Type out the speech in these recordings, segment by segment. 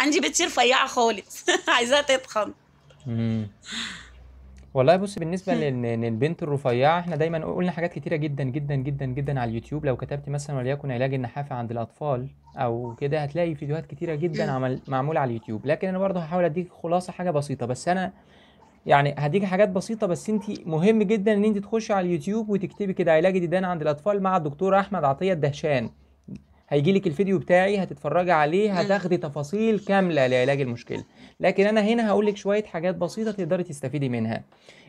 عندي بتصير رفيعه خالص عايزاها تتخن والله بص بالنسبه للبنت الرفيعه احنا دايما قلنا حاجات كتيره جدا جدا جدا جدا على اليوتيوب لو كتبت مثلا وليكن علاج النحافه عند الاطفال او كده هتلاقي فيديوهات كتيره جدا عمل معموله على اليوتيوب لكن انا برضه هحاول اديك خلاصه حاجه بسيطه بس انا يعني هديك حاجات بسيطه بس انت مهم جدا ان انت تخشي على اليوتيوب وتكتبي كده علاج الديدان عند الاطفال مع الدكتور احمد عطيه الدهشان هيجي لك الفيديو بتاعي هتتفرجي عليه هتاخدي تفاصيل كامله لعلاج المشكله لكن انا هنا هقول لك شويه حاجات بسيطه تقدري تستفيدي منها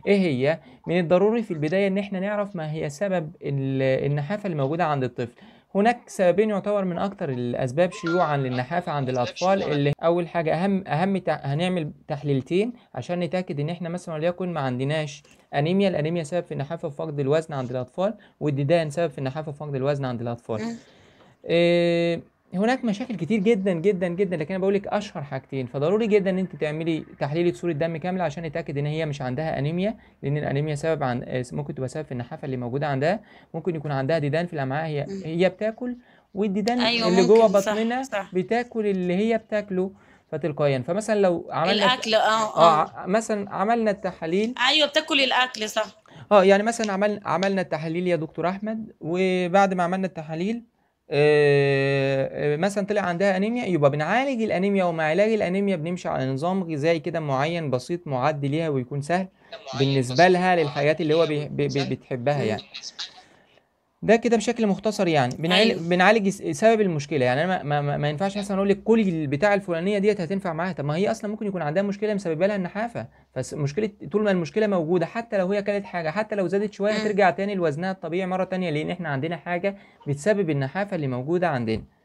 ايه هي من الضروري في البدايه ان احنا نعرف ما هي سبب النحافه الموجوده عند الطفل هناك سببين يعتبر من اكثر الاسباب شيوعا للنحافه عند الاطفال اللي اول حاجه اهم اهم هنعمل تحليلتين عشان نتاكد ان احنا مثلا وليكن ما عندناش انيميا الانيميا سبب في النحافه وفقد الوزن عند الاطفال والديدان سبب في النحافه وفقد الوزن عند الاطفال آه، هناك مشاكل كتير جدا جدا جدا لكن انا بقول لك اشهر حاجتين فضروري جدا ان انت تعملي تحليل صوره دم كامله عشان نتاكد ان هي مش عندها انيميا لان الانيميا سبب عن آه، ممكن تبقى سبب في النحافه اللي موجوده عندها ممكن يكون عندها ديدان في الامعاء هي هي بتاكل والديدان أيوة اللي جوه بطننا بتاكل اللي هي بتاكله فتلقائيا فمثلا لو عملنا الاكل اه اه, آه. مثلا عملنا التحاليل ايوه بتاكل الاكل صح اه يعني مثلا عمل عملنا التحاليل يا دكتور احمد وبعد ما عملنا التحاليل آه، آه، مثلا طلع عندها انيميا يبقى بنعالج الانيميا ومع علاج الانيميا بنمشي على نظام غذائي كده معين بسيط معد ليها ويكون سهل بالنسبه لها للحاجات اللي هو بي بي بتحبها يعني ده كده بشكل مختصر يعني بنعالج أيوه. بنعالج سبب المشكله يعني انا ما, ما, ما ينفعش مثلا اقول لك كل البتاع الفلانيه ديت هتنفع معاها طب ما هي اصلا ممكن يكون عندها مشكله مسببه لها النحافه فمشكله طول ما المشكله موجوده حتى لو هي كانت حاجه حتى لو زادت شويه هترجع تاني لوزنها الطبيعي مره تانية لان احنا عندنا حاجه بتسبب النحافه اللي موجوده عندنا